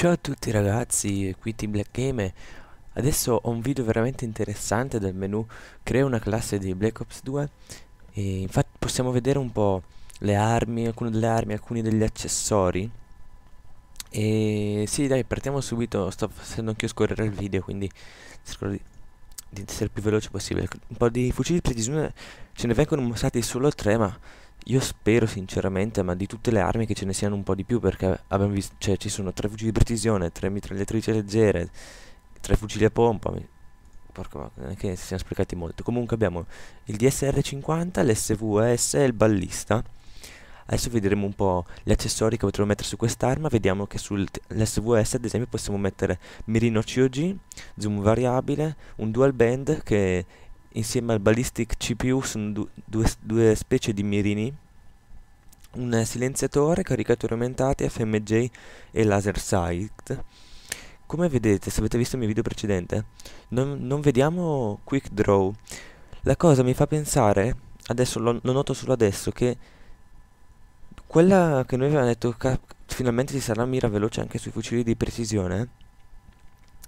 Ciao a tutti ragazzi, qui Team Black Game. Adesso ho un video veramente interessante del menu Crea una classe di Black Ops 2 e infatti possiamo vedere un po' le armi, alcune delle armi, alcuni degli accessori E sì dai, partiamo subito, sto facendo anch'io scorrere il video quindi cerco di, di essere il più veloce possibile Un po' di fucili precisione ce ne vengono mostrati solo tre ma io spero sinceramente, ma di tutte le armi che ce ne siano un po' di più, perché abbiamo visto, cioè, ci sono tre fucili di precisione, tre mitragliatrici leggere, tre fucili a pompa. Mi... Porca vacca, non è che si siamo sprecati molto. Comunque abbiamo il DSR-50, l'SVS e il ballista. Adesso vedremo un po' gli accessori che potremmo mettere su quest'arma. Vediamo che sull'SVS, ad esempio, possiamo mettere mirino COG, zoom variabile, un dual band che insieme al Ballistic CPU sono du due, due, specie di mirini, un silenziatore, caricature aumentate, FMJ e laser sight. Come vedete, se avete visto il mio video precedente, non, non vediamo Quick Draw. La cosa mi fa pensare, adesso lo, lo noto solo adesso, che quella che noi avevamo detto finalmente ci sarà mira veloce anche sui fucili di precisione,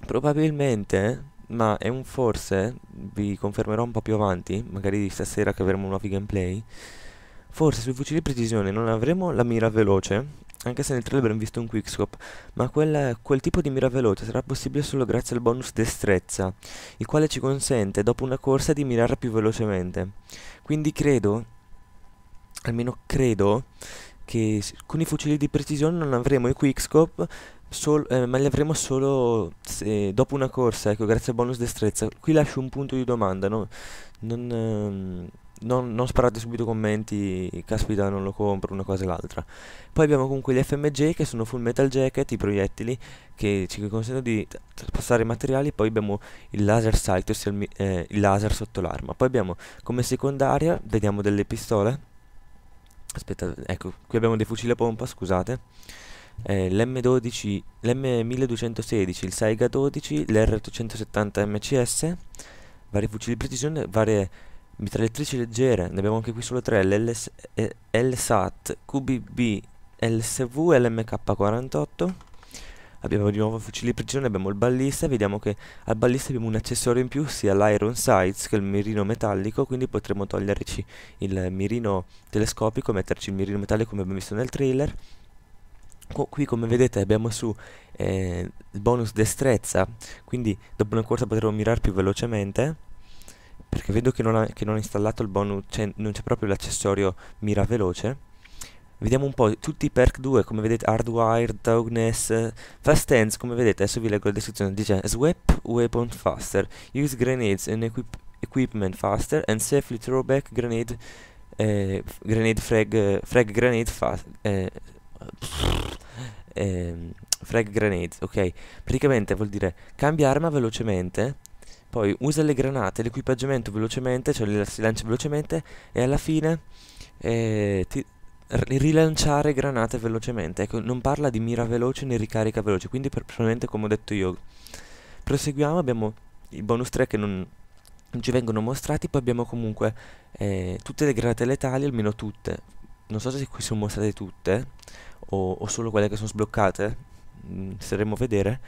probabilmente ma è un forse, vi confermerò un po' più avanti, magari stasera che avremo un nuovo gameplay, forse sui fucili di precisione non avremo la mira veloce, anche se nel trailer abbiamo visto un quickscope, ma quel, quel, tipo di mira veloce sarà possibile solo grazie al bonus destrezza, il quale ci consente dopo una corsa di mirare più velocemente. Quindi credo, almeno credo, che con i fucili di precisione non avremo i quickscope Sol, eh, ma li avremo solo se, dopo una corsa, ecco, grazie al bonus destrezza. Qui lascio un punto di domanda, no? non, ehm, non, non, sparate subito commenti, caspita non lo compro, una cosa e l'altra. Poi abbiamo comunque gli FMJ che sono full metal jacket, i proiettili che ci consentono di trapassare i materiali, poi abbiamo il laser sight, ossia il, eh, il laser sotto l'arma. Poi abbiamo come secondaria, vediamo delle pistole Aspetta, ecco, qui abbiamo dei fucili a pompa, scusate. Eh, L'M12, l'M1216, il Saiga 12, l'R870 MCS, vari fucili di precisione, varie mitragliatrici leggere, ne abbiamo anche qui solo tre, l'LSAT, eh, QBB, LSV, e LMK48 abbiamo di nuovo fucile di prigione, abbiamo il ballista, vediamo che al ballista abbiamo un accessorio in più, sia l'Iron Sights che il mirino metallico, quindi potremo toglierci il mirino telescopico, metterci il mirino metallico come abbiamo visto nel trailer. qui come vedete abbiamo su eh, il bonus destrezza, quindi dopo una corsa potremo mirare più velocemente. Perché vedo che non, ha, che non ha installato il bonus, cioè non c'è proprio l'accessorio mira veloce Vediamo un po' tutti i perk 2, come vedete, hardwired, Dogness, Fast Hands, come vedete, adesso vi leggo la descrizione, dice Swap Weapon Faster, Use Grenades and equip Equipment Faster and Safely throw back Grenade, eh, Grenade Frag, Frag Grenade Fast... Eh, eh, frag grenade, ok? Praticamente vuol dire cambia arma velocemente, poi usa le granate, l'equipaggiamento velocemente, cioè si lancia velocemente e alla fine eh, ti, rilanciare granate velocemente. Ecco, non parla di mira veloce né ricarica veloce, quindi personalmente come ho detto io. Proseguiamo, abbiamo i bonus 3 che non, ci vengono mostrati, poi abbiamo comunque eh, tutte le granate letali, almeno tutte. Non so se qui sono mostrate tutte o, o solo quelle che sono sbloccate, mm, saremo a vedere.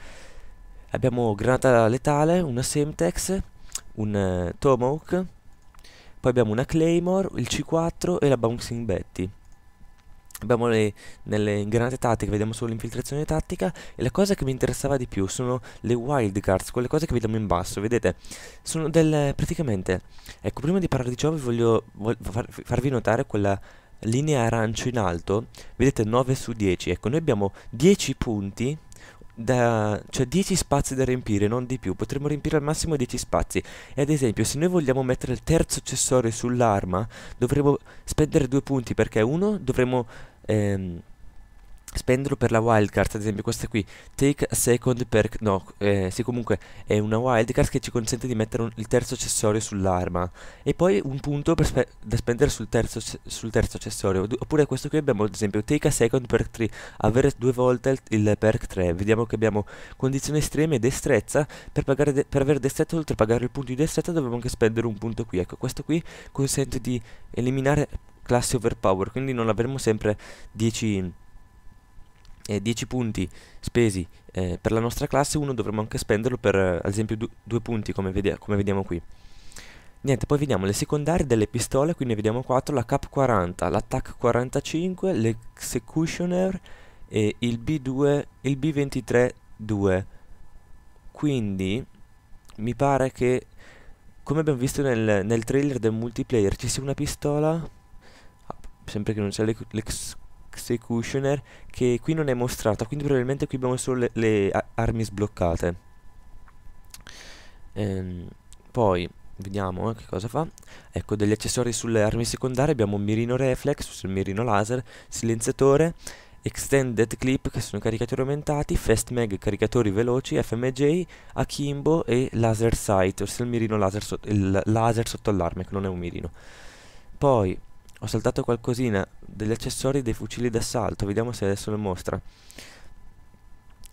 Abbiamo granata letale, una Semtex, un uh, Tomahawk, poi abbiamo una Claymore, il C4 e la Bouncing Betty. Abbiamo le, nelle granate tattiche, vediamo solo l'infiltrazione tattica e la cosa che mi interessava di più sono le wild cards quelle cose che vediamo in basso, vedete? Sono del praticamente... Ecco, prima di parlare di ciò vi voglio, voglio far, farvi notare quella linea arancio in alto, vedete 9 su 10, ecco noi abbiamo 10 punti da, cioè 10 spazi da riempire, non di più. Potremmo riempire al massimo 10 spazi. E ad esempio, se noi vogliamo mettere il terzo accessorio sull'arma, dovremo spendere due punti perché uno dovremo ehm, spenderlo per la wildcard, ad esempio questa qui, take a second per... no, eh, sì comunque è una wildcard che ci consente di mettere un, il terzo accessorio sull'arma e poi un punto spe da spendere sul terzo, sul terzo accessorio, du oppure questo qui abbiamo ad esempio take a second perk 3, avere due volte il, il perk 3, vediamo che abbiamo condizioni estreme e destrezza, per, pagare de per avere destrezza oltre a pagare il punto di destrezza dobbiamo anche spendere un punto qui, ecco questo qui consente di eliminare classi overpower, quindi non avremo sempre 10 eh, 10 punti spesi eh, per la nostra classe, uno dovremmo anche spenderlo per, eh, ad esempio, du punti, come, vede come, vediamo qui. Niente, poi vediamo le secondarie delle pistole, qui ne vediamo 4, la cap 40, l'attack 45, l'executioner e il B2, il B23 2. Quindi mi pare che, come abbiamo visto nel, nel trailer del multiplayer, ci sia una pistola, sempre che non sia l'executioner, executioner che qui non è mostrata, quindi probabilmente qui abbiamo solo le, le armi sbloccate. Ehm, poi vediamo eh, che cosa fa. Ecco, degli accessori sulle armi secondarie abbiamo un mirino reflex, il mirino laser, silenziatore, extended clip che sono caricatori aumentati, fast mag caricatori veloci, FMJ, akimbo e laser sight, ossia il mirino laser, so il laser sotto allarme ecco, che non è un mirino. Poi ho saltato qualcosina degli accessori dei fucili d'assalto, vediamo se adesso lo mostra.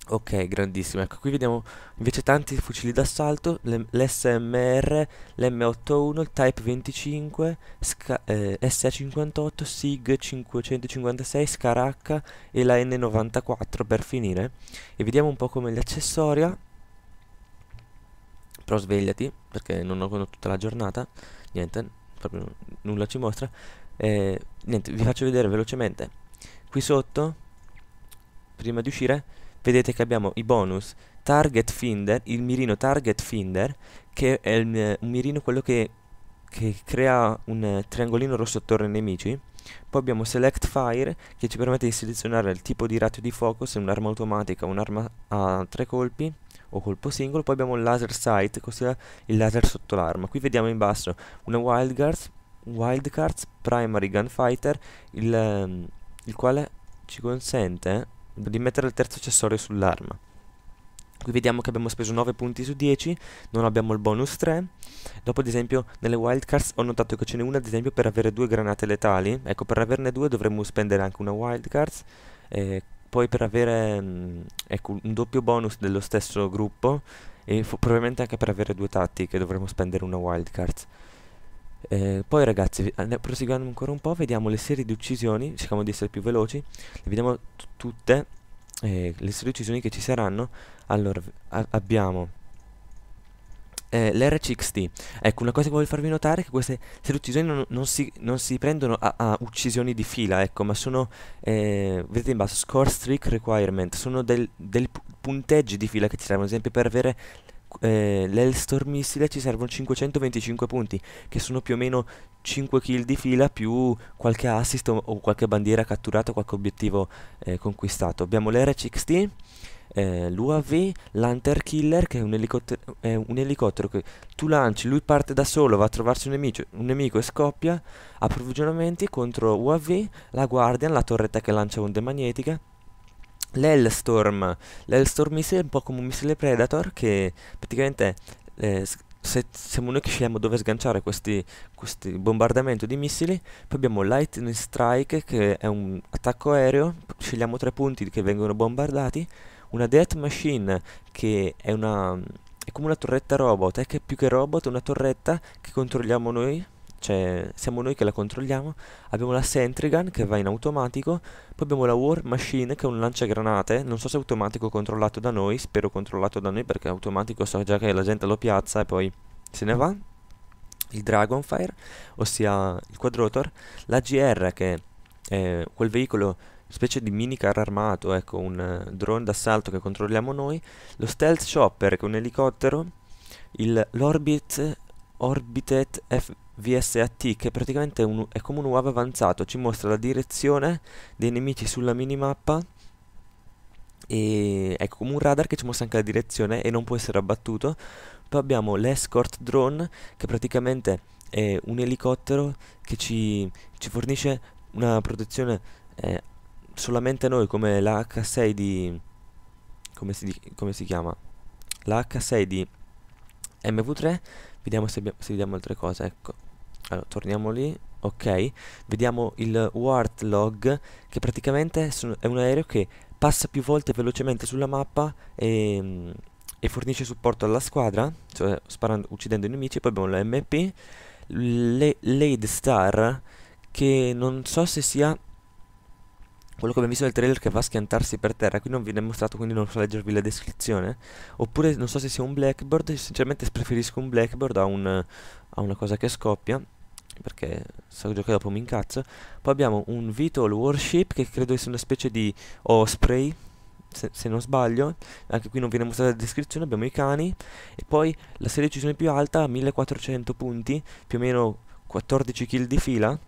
Ok, grandissimo. Ecco, qui vediamo invece tanti fucili d'assalto, l'SMR, l'M81, il Type 25, eh, SA58, SIG 556, Scaracca e la N94 per finire. E vediamo un po' come gli accessoria. Però svegliati, perché non ho tutta la giornata. Niente, proprio nulla ci mostra eh, niente vi faccio vedere velocemente qui sotto prima di uscire vedete che abbiamo i bonus target finder il mirino target finder che è il, un mirino quello che, che crea un triangolino rosso attorno ai nemici poi abbiamo Select Fire che ci permette di selezionare il tipo di ratio di fuoco, se un'arma automatica o un'arma a tre colpi o colpo singolo. Poi abbiamo il Laser Sight, ossia il laser sotto l'arma. Qui vediamo in basso una wild guard Wildcards Primary Gunfighter, il, ehm, il quale ci consente di mettere il terzo accessorio sull'arma. Qui vediamo che abbiamo speso 9 punti su 10, non abbiamo il bonus 3. Dopo ad esempio nelle wildcards ho notato che ce n'è una ad esempio per avere due granate letali. Ecco per averne due dovremmo spendere anche una wildcard Eh, poi per avere mh, mm, ecco, un doppio bonus dello stesso gruppo e probabilmente anche per avere due tatti che dovremmo spendere una wildcard eh, poi ragazzi, proseguiamo ancora un po', vediamo le serie di uccisioni, cerchiamo di essere più veloci, le vediamo tutte, eh, le serie di uccisioni che ci saranno. Allora, abbiamo eh, l'RCXT. Ecco, una cosa che voglio farvi notare è che queste serie di uccisioni non, non, si, non si, prendono a, a, uccisioni di fila, ecco, ma sono, eh, vedete in basso, score streak requirement, sono dei punteggi di fila che ci servono, ad esempio per avere eh, l'Elstor missile ci servono 525 punti, che sono più o meno 5 kill di fila più qualche assist o, o qualche bandiera catturata, qualche obiettivo eh, conquistato. Abbiamo l'RCXT, eh, l'UAV, l'Hunter Killer, che è un, è un, elicottero che tu lanci, lui parte da solo, va a trovarsi un nemico, un nemico e scoppia, approvvigionamenti contro UAV, la Guardian, la torretta che lancia onde magnetiche, L'Hellstorm, l'Hellstorm missile è un po' come un missile Predator che praticamente eh, se siamo noi che scegliamo dove sganciare questi, questi bombardamenti di missili, poi abbiamo Lightning Strike che è un attacco aereo, scegliamo tre punti che vengono bombardati, una Death Machine che è, una, è come una torretta robot, è che più che robot una torretta che controlliamo noi cioè siamo noi che la controlliamo, abbiamo la Sentry Gun che va in automatico, poi abbiamo la War Machine che è un lanciagranate, non so se è automatico controllato da noi, spero controllato da noi perché automatico so già che la gente lo piazza e poi se ne va, il Dragonfire, ossia il Quadrotor, la GR che è quel veicolo specie di mini car armato, ecco, un eh, drone d'assalto che controlliamo noi, lo Stealth Chopper che è un elicottero, il, l'Orbit Orbitet FVSAT che praticamente è, un, è come un UAV avanzato, ci mostra la direzione dei nemici sulla minimappa e ecco come un radar che ci mostra anche la direzione e non può essere abbattuto. Poi abbiamo l'escort drone che praticamente è un elicottero che ci, ci fornisce una protezione eh, solamente noi come la H6 di... come si, di, come si chiama? La H6 di MV3 Vediamo se, se vediamo altre cose, ecco. Allora, torniamo lì. Ok, vediamo il Wartlog che praticamente è un aereo che passa più volte velocemente sulla mappa e, e fornisce supporto alla squadra, cioè sparando, uccidendo i nemici. Poi abbiamo la MP, l'Aid Star che non so se sia quello che abbiamo visto nel trailer che va a schiantarsi per terra, qui non viene mostrato quindi non so leggervi la descrizione, oppure non so se sia un blackboard, sinceramente preferisco un blackboard a, un, a una cosa che scoppia, perché so giocare dopo mi incazzo, poi abbiamo un Vital Warship che credo sia una specie di Osprey, se, se, non sbaglio, anche qui non viene mostrata la descrizione, abbiamo i cani, e poi la serie di decisione più alta, 1400 punti, più o meno 14 kill di fila,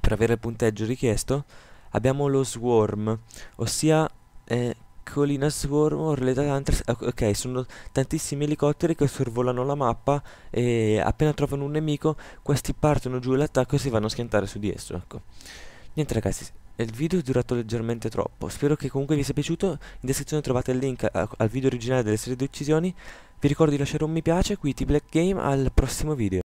per avere il punteggio richiesto, abbiamo lo swarm, ossia eh, Colina Swarm, Orleta Hunters, eh, ok, sono tantissimi elicotteri che sorvolano la mappa e appena trovano un nemico questi partono giù l'attacco e si vanno a schiantare su di esso, ecco. Niente ragazzi, il video è durato leggermente troppo, spero che comunque vi sia piaciuto, in descrizione trovate il link eh, al video originale delle serie di uccisioni, vi ricordo di lasciare un mi piace, qui T-Black Game, al prossimo video.